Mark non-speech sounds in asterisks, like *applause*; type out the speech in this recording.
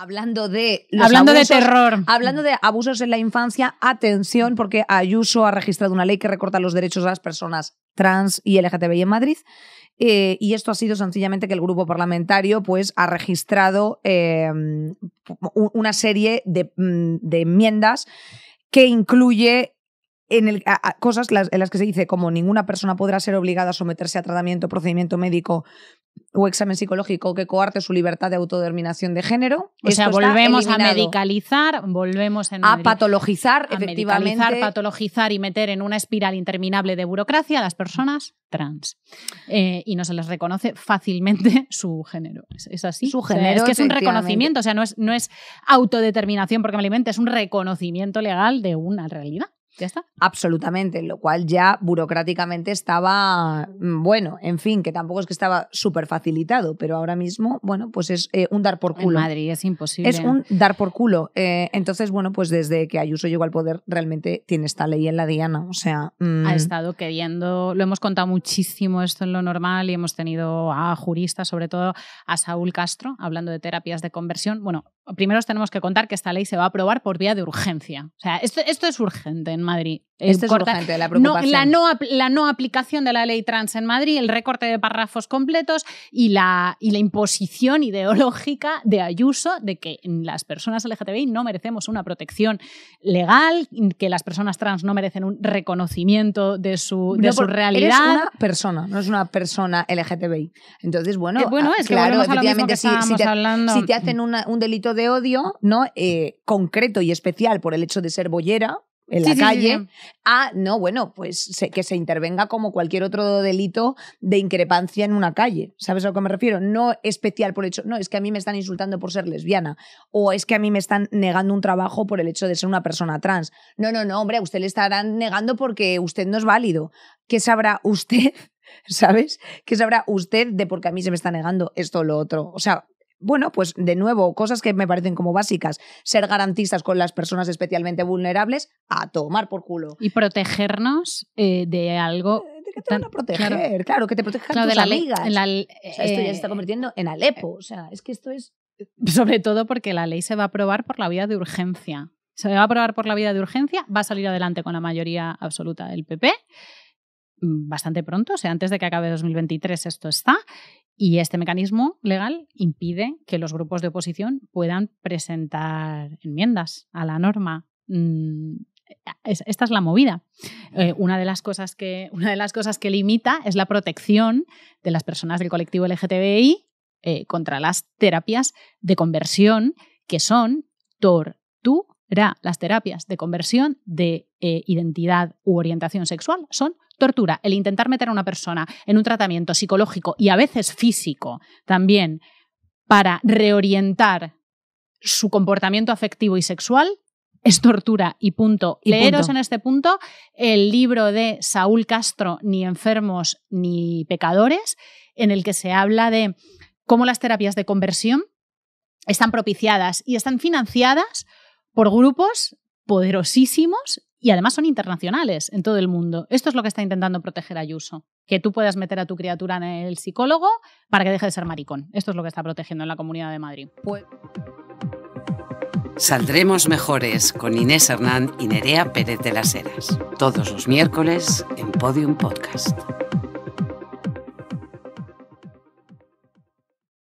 Hablando de hablando de terror, hablando de abusos en la infancia, atención porque Ayuso ha registrado una ley que recorta los derechos de las personas trans y LGTBI en Madrid. Eh, y esto ha sido sencillamente que el grupo parlamentario pues, ha registrado em, una serie mm, de enmiendas que incluye en el, cosas en las que se dice como ninguna persona podrá ser obligada a someterse a tratamiento, procedimiento médico o examen psicológico que coarte su libertad de autodeterminación de género. O sea, volvemos a medicalizar, volvemos a patologizar, efectivamente. Medicalizar, patologizar y meter en una espiral interminable de burocracia a las personas trans. Eh, y no se les reconoce fácilmente *laughs* su género. ¿Es, así? Su género. es que es un reconocimiento, o sea, no es, no es autodeterminación porque me alimenta, es un reconocimiento legal de una realidad. ¿Ya está? Absolutamente, lo cual ya burocráticamente estaba, mm, bueno, en fin, que tampoco es que estaba súper facilitado, pero ahora mismo, bueno, pues es eh, un dar por culo. En Madrid es imposible. Es un dar por culo. Eh, entonces, bueno, pues desde que Ayuso llegó al poder, realmente tiene esta ley en la diana, o sea... Mm. Ha estado queriendo, lo hemos contado muchísimo esto en lo normal y hemos tenido a juristas, sobre todo a Saúl Castro, hablando de terapias de conversión. Bueno, primero tenemos que contar que esta ley se va a aprobar por vía de urgencia. O sea, esto, esto es urgente en Madrid. Este la No, la, no, aplicación de la ley trans en Madrid, el recorte de párrafos completos y la, y la imposición ideológica de Ayuso de que las personas LGTBI no merecemos una protección legal, que las personas trans no merecen un reconocimiento de su, de su realidad. una persona, no es una persona LGTBI. Entonces, bueno, eh, ah, es que si, si, te, si, te, hacen un delito de odio no eh, concreto y especial por el hecho de ser bollera, en la calle, ah no, bueno, pues se, que se intervenga como cualquier otro delito de increpancia en una calle. ¿Sabes a lo que me refiero? No especial por el hecho, no, es que a mí me están insultando por ser lesbiana, o es que a mí me están negando un trabajo por el hecho de ser una persona trans. No, no, no, hombre, a usted le estarán negando porque usted no es válido. ¿Qué sabrá usted? *laughs* ¿Sabes? ¿Qué sabrá usted de por qué a mí se me está negando esto o lo otro? O sea, bueno, pues de nuevo, cosas que me parecen como básicas, ser garantistas con las personas especialmente vulnerables, a tomar por culo. Y protegernos eh, de algo eh, ¿De qué te van a proteger, claro, que te protejan de la esto ya se está eh, convirtiendo en Alepo, o sea, es que esto es... *laughs* Sobre todo porque la ley se va a aprobar por la vía de urgencia. Se va a aprobar por la vía de urgencia, va a salir adelante con la mayoría absoluta del PP, mm, bastante pronto, o sea, antes de que acabe 2023 esto está, y este mecanismo legal impide que los grupos de oposición puedan presentar enmiendas a la norma. Mm, esta es la movida. Eh, una, de las cosas que, *laughs* una de las cosas que limita es la protección de las personas del colectivo LGTBI eh, contra las terapias de conversión que son tortu las terapias de conversión de eh, identidad u orientación sexual son tortura. El intentar meter a una persona en un tratamiento psicológico y a veces físico también para reorientar su comportamiento afectivo y sexual es tortura y punto. Leeros en este punto el libro de Saúl Castro, Ni enfermos ni pecadores, en el que se habla de cómo las terapias de conversión están propiciadas y están financiadas por grupos poderosísimos y además son internacionales en todo el mundo. Esto es lo que está intentando proteger Ayuso, que tú puedas meter a tu criatura en el psicólogo para que deje de ser maricón. Esto es lo que está protegiendo en la Comunidad de Madrid. Pues Saldremos mejores con Inés Hernán y Nerea Pérez de las Heras, todos los miércoles en Podium Podcast.